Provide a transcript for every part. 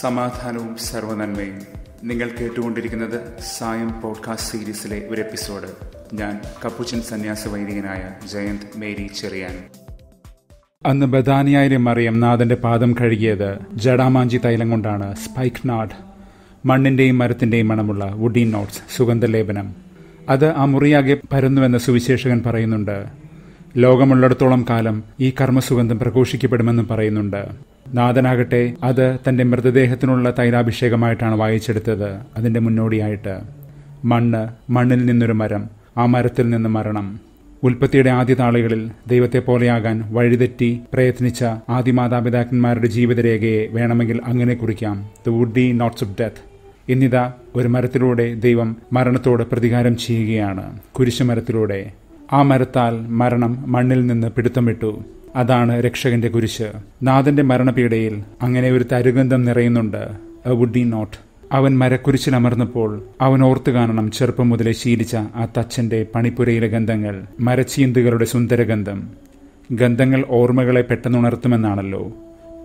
സമാധാനവും സർവനന്മയും നിങ്ങൾ കേട്ടുകൊണ്ടിരിക്കുന്നത് സായം പോഡ്കാസ്റ്റ് സീരീസിലെ ഒരു എപ്പിസോഡ് ഞാൻ കപ്പുച്ചൻ സന്യാസ വൈദികനായ ജയന്ത് മേരി ചെറിയാൻ അന്ന് ബദാനിയായിരം മറിയം നാഥന്റെ പാദം കഴുകിയത് ജടാമാഞ്ചി തൈലം കൊണ്ടാണ് സ്പൈക്ക് നാട് മണ്ണിന്റെയും മരത്തിന്റെയും മണമുള്ള വുഡി നോട്ട്സ് സുഗന്ധലേപനം അത് ആ മുറിയാകെ പരന്നുവെന്ന് സുവിശേഷകൻ പറയുന്നുണ്ട് ലോകമുള്ളിടത്തോളം കാലം ഈ കർമ്മസുഗന്ധം പ്രഘോഷിക്കപ്പെടുമെന്നും പറയുന്നുണ്ട് നാഥനാകട്ടെ അത് തന്റെ മൃതദേഹത്തിനുള്ള തൈലാഭിഷേകമായിട്ടാണ് വായിച്ചെടുത്തത് അതിന്റെ മുന്നോടിയായിട്ട് മണ്ണ് മണ്ണിൽ നിന്നൊരു മരം ആ മരത്തിൽ നിന്ന് മരണം ഉൽപ്പത്തിയുടെ ആദ്യ താളുകളിൽ ദൈവത്തെ പോലെയാകാൻ വഴിതെറ്റി പ്രയത്നിച്ച ആദ്യ മാതാപിതാക്കന്മാരുടെ ജീവിതരേഖയെ വേണമെങ്കിൽ അങ്ങനെ കുറിക്കാം the woody notes of death എന്നിത ഒരു മരത്തിലൂടെ ദൈവം മരണത്തോട് പ്രതികാരം ചെയ്യുകയാണ് കുരിശുമരത്തിലൂടെ ആ മരത്താൽ മരണം മണ്ണിൽ നിന്ന് പിടുത്തം വിട്ടു അതാണ് രക്ഷകന്റെ കുരിശ് നാഥന്റെ മരണപീഡയിൽ അങ്ങനെ ഒരു തരുഗന്ധം നിറയുന്നുണ്ട് വുഡ് ഡി നോട്ട് അവൻ അമർന്നപ്പോൾ അവൻ ഓർത്തു കാണണം ചെറുപ്പം മുതലേ ശീലിച്ച ആ തച്ചന്റെ പണിപ്പുരയിലെ ഗന്ധങ്ങൾ മരച്ചീന്തുകളുടെ സുന്ദരഗന്ധം ഗന്ധങ്ങൾ ഓർമ്മകളെ പെട്ടെന്നുണർത്തുമെന്നാണല്ലോ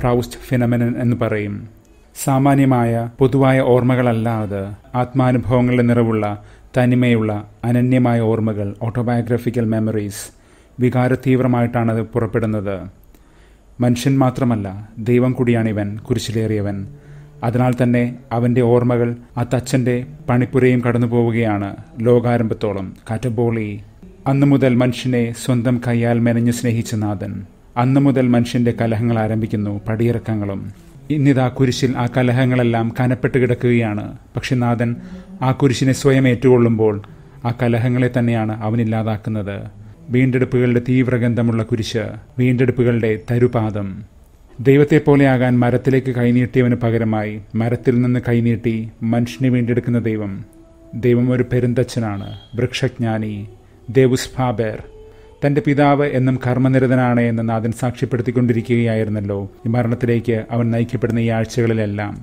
പ്രൗസ്റ്റ് ഫിനമനൻ എന്ന് പറയും സാമാന്യമായ പൊതുവായ ഓർമ്മകളല്ലാതെ ആത്മാനുഭവങ്ങളുടെ നിറവുള്ള തനിമയുള്ള അനന്യമായ ഓർമ്മകൾ ഓട്ടോബയോഗ്രഫിക്കൽ മെമ്മറീസ് വികാരതീവ്രമായിട്ടാണ് അത് പുറപ്പെടുന്നത് മനുഷ്യൻ മാത്രമല്ല ദൈവം കൂടിയാണിവൻ കുരിശിലേറിയവൻ അതിനാൽ തന്നെ അവൻ്റെ ഓർമ്മകൾ ആ തച്ചൻ്റെ പണിപ്പുരയും കടന്നു പോവുകയാണ് ലോകാരംഭത്തോളം കാറ്റബോളി അന്നു മുതൽ മനുഷ്യനെ സ്വന്തം കൈയാൽ മെനഞ്ഞു സ്നേഹിച്ച നാഥൻ അന്നു മുതൽ മനുഷ്യൻ്റെ കലഹങ്ങൾ ആരംഭിക്കുന്നു പടിയിറക്കങ്ങളും ഇന്നിതാ കുരിശിൽ ആ കലഹങ്ങളെല്ലാം കനപ്പെട്ട് കിടക്കുകയാണ് പക്ഷെ നാഥൻ ആ കുരിശിനെ സ്വയം ഏറ്റുകൊള്ളുമ്പോൾ ആ കലഹങ്ങളെ തന്നെയാണ് അവനില്ലാതാക്കുന്നത് വീണ്ടെടുപ്പുകളുടെ തീവ്രഗന്ധമുള്ള കുരിശ് വീണ്ടെടുപ്പുകളുടെ തരുപാദം ദൈവത്തെപ്പോലെയാകാൻ മരത്തിലേക്ക് കൈനീട്ടിയവന് പകരമായി മരത്തിൽ നിന്ന് കൈനീട്ടി മനുഷ്യനെ വീണ്ടെടുക്കുന്ന ദൈവം ദൈവം ഒരു പെരുന്തച്ഛനാണ് വൃക്ഷജ്ഞാനി ദേവുസ്ഫാബേർ തന്റെ പിതാവ് എന്നും കർമ്മനിരതനാണ് എന്ന് നാഥൻ സാക്ഷ്യപ്പെടുത്തിക്കൊണ്ടിരിക്കുകയായിരുന്നല്ലോ ഈ മരണത്തിലേക്ക് അവൻ നയിക്കപ്പെടുന്ന ഈ ആഴ്ചകളിലെല്ലാം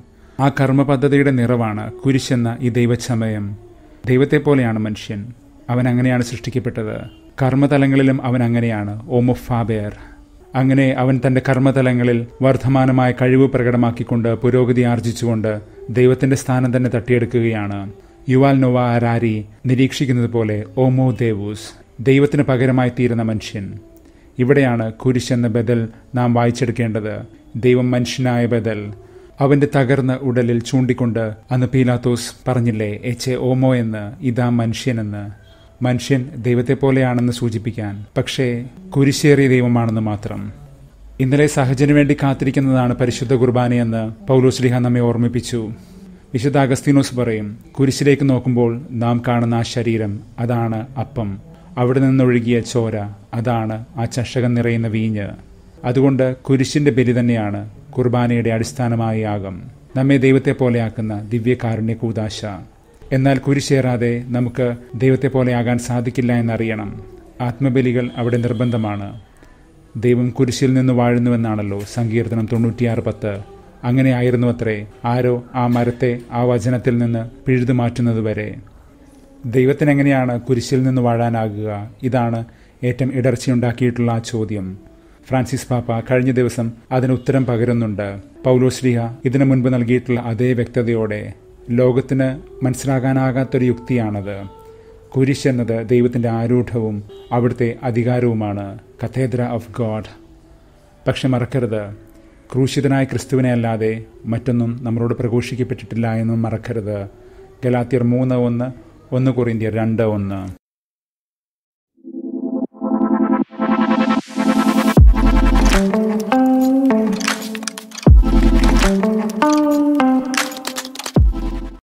ആ കർമ്മപദ്ധതിയുടെ നിറവാണ് കുരിശെന്ന ഈ ദൈവച്ചമയം ദൈവത്തെപ്പോലെയാണ് മനുഷ്യൻ അവൻ അങ്ങനെയാണ് സൃഷ്ടിക്കപ്പെട്ടത് കർമ്മതലങ്ങളിലും അവൻ അങ്ങനെയാണ് ഓമൊഫാബെയർ അങ്ങനെ അവൻ തന്റെ കർമ്മതലങ്ങളിൽ വർദ്ധമാനമായ കഴിവ് പ്രകടമാക്കിക്കൊണ്ട് പുരോഗതി ആർജിച്ചുകൊണ്ട് ദൈവത്തിന്റെ സ്ഥാനം തന്നെ തട്ടിയെടുക്കുകയാണ് യുവാൽ നോവ ആരാരി നിരീക്ഷിക്കുന്നത് പോലെ ഓമോ ദേവൂസ് ദൈവത്തിന് പകരമായി തീരുന്ന മനുഷ്യൻ ഇവിടെയാണ് കുരിശ് എന്ന ബദൽ നാം വായിച്ചെടുക്കേണ്ടത് ദൈവം മനുഷ്യനായ ബദൽ അവന്റെ തകർന്ന ഉടലിൽ ചൂണ്ടിക്കൊണ്ട് അന്ന് പീലാത്തോസ് പറഞ്ഞില്ലേ എച്ച് ഓമോ എന്ന് ഇതാ മനുഷ്യനെന്ന് മനുഷ്യൻ ദൈവത്തെ പോലെയാണെന്ന് സൂചിപ്പിക്കാൻ പക്ഷേ കുരിശേറിയ ദൈവമാണെന്ന് മാത്രം ഇന്നലെ സഹജന് വേണ്ടി കാത്തിരിക്കുന്നതാണ് പരിശുദ്ധ കുർബാനയെന്ന് ശ്രീഹ നമ്മെ ഓർമ്മിപ്പിച്ചു വിശുദ്ധ അഗസ്തീനോസ് പറയും കുരിശിലേക്ക് നോക്കുമ്പോൾ നാം കാണുന്ന ആ ശരീരം അതാണ് അപ്പം അവിടെ നിന്നൊഴുകിയ ചോര അതാണ് ആ ചഷകം നിറയുന്ന വീഞ്ഞ് അതുകൊണ്ട് കുരിശിന്റെ ബലി തന്നെയാണ് കുർബാനയുടെ അടിസ്ഥാനമായ യാഗം നമ്മെ ദൈവത്തെ പോലെയാക്കുന്ന ദിവ്യകാരുണ്യ കൂതാശ എന്നാൽ കുരിശേറാതെ നമുക്ക് ദൈവത്തെ പോലെ ആകാൻ സാധിക്കില്ല എന്നറിയണം ആത്മബലികൾ അവിടെ നിർബന്ധമാണ് ദൈവം കുരിശിൽ നിന്ന് വാഴുന്നുവെന്നാണല്ലോ സങ്കീർത്തനം തൊണ്ണൂറ്റിയാറ് പത്ത് ആയിരുന്നു അത്രേ ആരോ ആ മരത്തെ ആ വചനത്തിൽ നിന്ന് പിഴുതു മാറ്റുന്നത് ദൈവത്തിന് ദൈവത്തിനെങ്ങനെയാണ് കുരിശിൽ നിന്ന് വാഴാനാകുക ഇതാണ് ഏറ്റവും ഇടർച്ചയുണ്ടാക്കിയിട്ടുള്ള ആ ചോദ്യം ഫ്രാൻസിസ് പാപ്പ കഴിഞ്ഞ ദിവസം അതിന് ഉത്തരം പകരുന്നുണ്ട് പൗലോശ്ലിഹ ഇതിനു മുൻപ് നൽകിയിട്ടുള്ള അതേ വ്യക്തതയോടെ ലോകത്തിന് മനസ്സിലാകാനാകാത്തൊരു യുക്തിയാണത് കുരിശ് എന്നത് ദൈവത്തിൻ്റെ ആരൂഢവും അവിടുത്തെ അധികാരവുമാണ് കഥേദ്ര ഓഫ് ഗോഡ് പക്ഷെ മറക്കരുത് ക്രൂശിതനായ ക്രിസ്തുവിനെ അല്ലാതെ മറ്റൊന്നും നമ്മളോട് പ്രഘോഷിക്കപ്പെട്ടിട്ടില്ല എന്നും മറക്കരുത് ഗലാത്തിയർ മൂന്ന് ഒന്ന് ഒന്ന് കൊറിന്തിയർ രണ്ട് ഒന്ന്